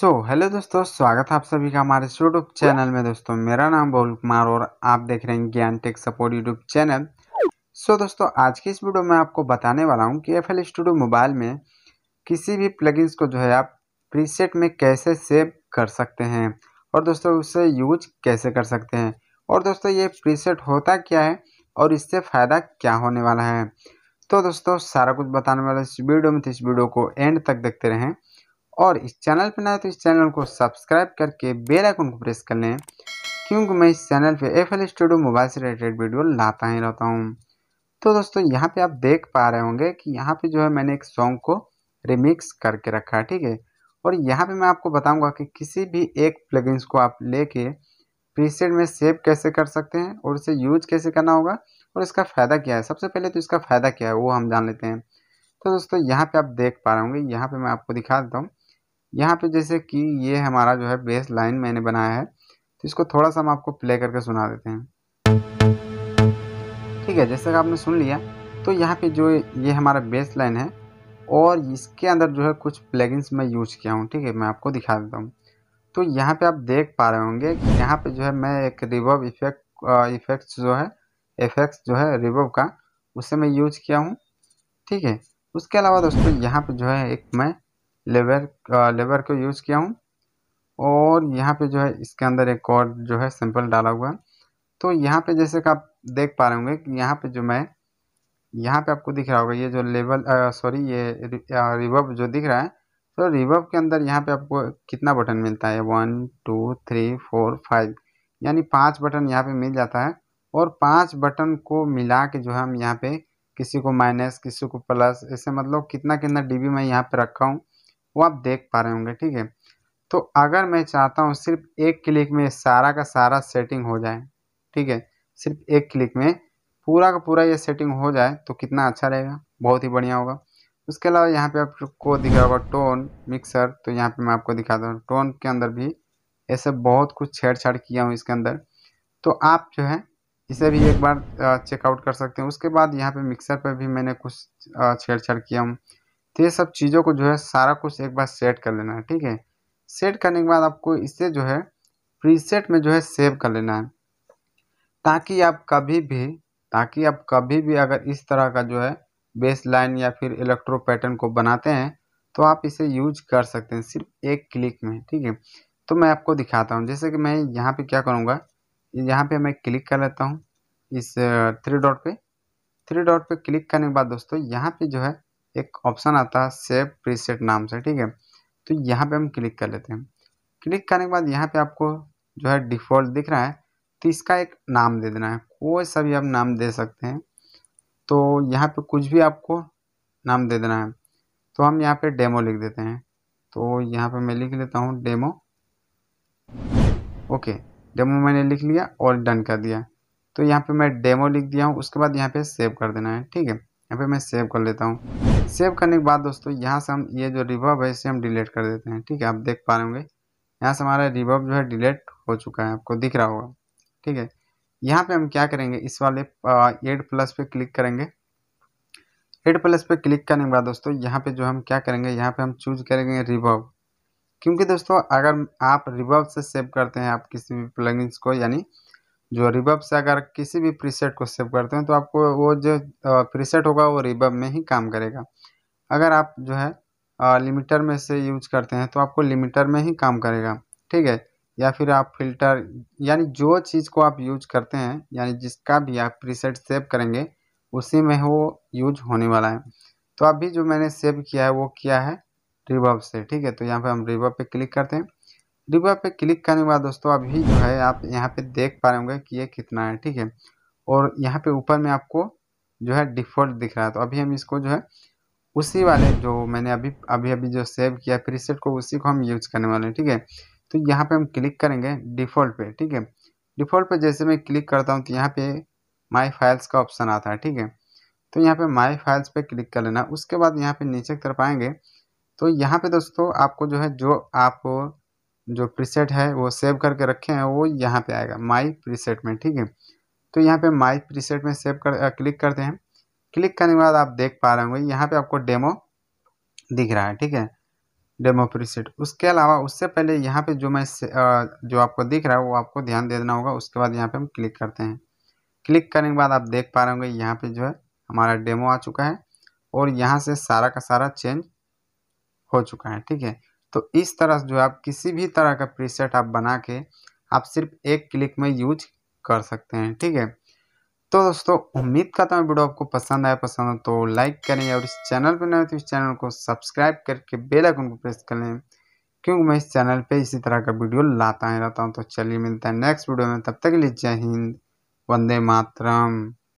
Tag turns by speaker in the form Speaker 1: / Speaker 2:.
Speaker 1: सो so, hello दोस्तों स्वागत है आप सभी का हमारे यूट्यूब चैनल में दोस्तों मेरा नाम बहुल कुमार और आप देख रहे हैं Gyan tech support YouTube channel so so, दोस्तों आज की इस वीडियो में आपको बताने वाला हूं कि एफ स्टूडियो मोबाइल में किसी भी प्लगइन्स को जो है आप प्रीसेट में कैसे सेव कर सकते हैं और दोस्तों उसे यूज कैसे कर सकते हैं और दोस्तों ये प्रीसेट होता क्या है और इससे फ़ायदा क्या होने वाला है तो दोस्तों सारा कुछ बताने वाला इस वीडियो में तो इस वीडियो को एंड तक देखते रहें और इस चैनल पर ना तो इस चैनल को सब्सक्राइब करके बेल आइकन को प्रेस कर लें क्योंकि मैं इस चैनल पे एफ एल स्टूडियो मोबाइल से रिलेटेड वीडियो लाता ही रहता हूँ तो दोस्तों यहाँ पे आप देख पा रहे होंगे कि यहाँ पे जो है मैंने एक सॉन्ग को रिमिक्स करके रखा है ठीक है और यहाँ पे मैं आपको बताऊँगा कि किसी भी एक प्लगइन्स को आप लेके प्रीसेट में सेव कैसे कर सकते हैं और उसे यूज कैसे करना होगा और इसका फ़ायदा क्या है सबसे पहले तो इसका फ़ायदा क्या है वो हम जान लेते हैं तो दोस्तों यहाँ पे आप देख पा रहे होंगे यहाँ पे मैं आपको दिखा देता हूँ यहाँ पे जैसे कि ये हमारा जो है बेस लाइन मैंने बनाया है तो इसको थोड़ा सा हम आपको प्ले करके सुना देते हैं ठीक है जैसे कि आपने सुन लिया तो यहाँ पे जो ये हमारा बेस लाइन है और इसके अंदर जो है कुछ प्लेगिंग्स मैं यूज किया हूँ ठीक है मैं आपको दिखा देता हूँ तो यहाँ पे आप देख पा रहे होंगे यहाँ पे जो है मैं एक रिवर्व इफेक्ट इफेक्ट्स जो है इफेक्ट्स जो है रिवर्व का उसे मैं यूज किया हूँ ठीक है उसके अलावा दोस्तों यहाँ पे जो है एक मैं लेबर लेबर uh, को यूज़ किया हूँ और यहाँ पे जो है इसके अंदर एक और जो है सैंपल डाला हुआ तो यहाँ पे जैसे कि आप देख पा रहे होंगे कि यहाँ पे जो मैं यहाँ पे आपको दिख रहा होगा ये जो लेबल सॉरी uh, ये रिवर्ब uh, जो दिख रहा है तो रिवर्ब के अंदर यहाँ पे आपको कितना बटन मिलता है one two three four five यानी पाँच बटन यहाँ पे मिल जाता है और पांच बटन को मिला के जो है हम यहाँ पे किसी को माइनस किसी को प्लस ऐसे मतलब कितना कितना डीबी मैं यहाँ पे रखा हूँ वो आप देख पा रहे होंगे ठीक है तो अगर मैं चाहता हूँ सिर्फ एक क्लिक में सारा का सारा सेटिंग हो जाए ठीक है सिर्फ एक क्लिक में पूरा का पूरा ये सेटिंग हो जाए तो कितना अच्छा रहेगा बहुत ही बढ़िया होगा उसके अलावा यहाँ पे आपको दिखा होगा टोन मिक्सर तो यहाँ पे मैं आपको दिखाता हूँ टोन के अंदर भी ऐसे बहुत कुछ छेड़छाड़ किया हूँ इसके अंदर तो आप जो है इसे भी एक बार चेकआउट कर सकते हैं उसके बाद यहाँ पे मिक्सर पर भी मैंने कुछ छेड़छाड़ किया हूँ तो ये सब चीज़ों को जो है सारा कुछ एक बार सेट कर लेना है ठीक है सेट करने के बाद आपको इसे जो है प्रीसेट में जो है सेव कर लेना है ताकि आप कभी भी ताकि आप कभी भी अगर इस तरह का जो है बेस लाइन या फिर इलेक्ट्रो पैटर्न को बनाते हैं तो आप इसे यूज कर सकते हैं सिर्फ एक क्लिक में ठीक है तो मैं आपको दिखाता हूँ जैसे कि मैं यहाँ पे क्या करूँगा यहाँ पे मैं क्लिक कर लेता हूँ इस थ्री डॉट पे थ्री डॉट पे क्लिक करने के बाद दोस्तों यहाँ पे जो है एक ऑप्शन आता है सेव प्रीसेट नाम से ठीक है तो यहाँ पे हम क्लिक कर लेते हैं क्लिक करने के बाद यहाँ पे आपको जो है डिफ़ॉल्ट दिख रहा है तो इसका एक नाम दे देना है कोई सा भी आप नाम दे सकते हैं तो यहाँ पे कुछ भी आपको नाम दे देना है तो हम यहाँ पे डेमो लिख देते हैं तो यहाँ पे मैं लिख लेता हूँ डेमो ओके डेमो मैंने लिख लिया और डन कर दिया तो यहाँ पे मैं डेमो लिख दिया हूँ उसके बाद यहाँ पे सेव कर देना है ठीक है यहाँ पे मैं सेव कर लेता हूँ सेव करने के बाद दोस्तों यहाँ से हम ये जो रिवर्व है इसे हम डिलीट कर देते हैं ठीक है आप देख पा रहे होंगे यहाँ से हमारा रिवर्व जो है डिलीट हो चुका है आपको दिख रहा होगा ठीक है यहाँ पे हम क्या करेंगे इस वाले एड प्लस पे क्लिक करेंगे एड प्लस पे क्लिक करने के बाद दोस्तों यहाँ पे जो हम क्या करेंगे यहाँ पे हम चूज करेंगे रिवर्व क्योंकि दोस्तों अगर आप रिवर्व से सेव करते हैं आप किसी भी प्लगइन्स को यानी जो रिबब से अगर किसी भी प्रीसेट को सेव करते हैं तो आपको वो जो प्रीसेट होगा वो रिबब में ही काम करेगा अगर आप जो है लिमिटर में से यूज करते हैं तो आपको लिमिटर में ही काम करेगा ठीक है या फिर आप फिल्टर यानी जो चीज़ को आप यूज करते हैं यानी जिसका भी आप प्रीसेट सेव करेंगे उसी में वो यूज होने वाला है तो अभी जो मैंने सेव किया है वो किया है रिबब से ठीक है तो यहाँ पर हम रिबब पर क्लिक करते हैं डिब्बा पे क्लिक करने के बाद दोस्तों अभी जो है आप यहाँ पे देख पा रहे होंगे कि ये कितना है ठीक है और यहाँ पे ऊपर में आपको जो है डिफ़ॉल्ट दिख रहा है तो अभी हम इसको जो है उसी वाले जो मैंने अभी अभी अभी जो सेव किया प्रीसेट को उसी को हम यूज़ करने वाले हैं ठीक है तो यहाँ पे हम क्लिक करेंगे डिफ़ॉल्ट पे ठीक है डिफ़ॉल्ट पे जैसे मैं क्लिक करता हूँ तो यहाँ पे माय फाइल्स का ऑप्शन आता है ठीक है तो यहाँ पे माय फाइल्स पे क्लिक कर लेना उसके बाद यहाँ पे नीचे की तरफ आएंगे तो यहाँ पे दोस्तों आपको जो है जो आप जो प्रीसेट है वो सेव करके रखे हैं वो यहाँ पे आएगा माई प्रीसेट में ठीक है तो यहाँ पे माई प्रीसेट में सेव कर क्लिक करते हैं क्लिक करने के बाद आप देख पा रहे होंगे यहाँ पे आपको डेमो दिख रहा है ठीक है डेमो प्रीसेट उसके अलावा उससे पहले यहाँ पे जो मैं जो आपको दिख रहा है वो आपको ध्यान दे देना होगा उसके बाद यहाँ पर हम क्लिक करते हैं क्लिक करने के बाद आप देख पा रहे होंगे यहाँ पर जो है हमारा डेमो आ चुका है और यहाँ से सारा का सारा चेंज हो चुका है ठीक है तो इस तरह से जो आप किसी भी तरह का प्रीसेट आप बना के आप सिर्फ एक क्लिक में यूज कर सकते हैं ठीक है तो दोस्तों उम्मीद करता हूँ वीडियो आपको पसंद आया पसंद हो तो लाइक करें और इस चैनल पर नए तो इस चैनल को सब्सक्राइब करके बेल आइकन को प्रेस कर लें क्योंकि मैं इस चैनल पे इसी तरह का वीडियो लाता ही रहता हूँ तो चलिए मिलता है नेक्स्ट वीडियो में तब तक के लिए जय हिंद वंदे मातरम